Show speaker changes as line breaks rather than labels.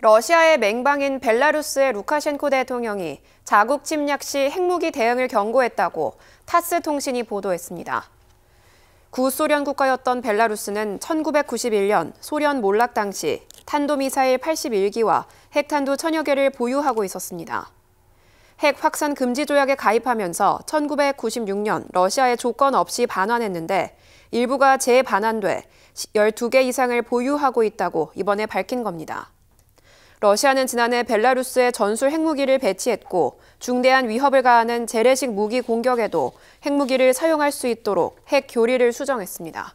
러시아의 맹방인 벨라루스의 루카셴코 대통령이 자국 침략 시 핵무기 대응을 경고했다고 타스 통신이 보도했습니다. 구소련 국가였던 벨라루스는 1991년 소련 몰락 당시 탄도미사일 81기와 핵탄두 천여 개를 보유하고 있었습니다. 핵 확산 금지 조약에 가입하면서 1996년 러시아에 조건 없이 반환했는데 일부가 재반환돼 12개 이상을 보유하고 있다고 이번에 밝힌 겁니다. 러시아는 지난해 벨라루스에 전술 핵무기를 배치했고 중대한 위협을 가하는 재래식 무기 공격에도 핵무기를 사용할 수 있도록 핵 교리를 수정했습니다.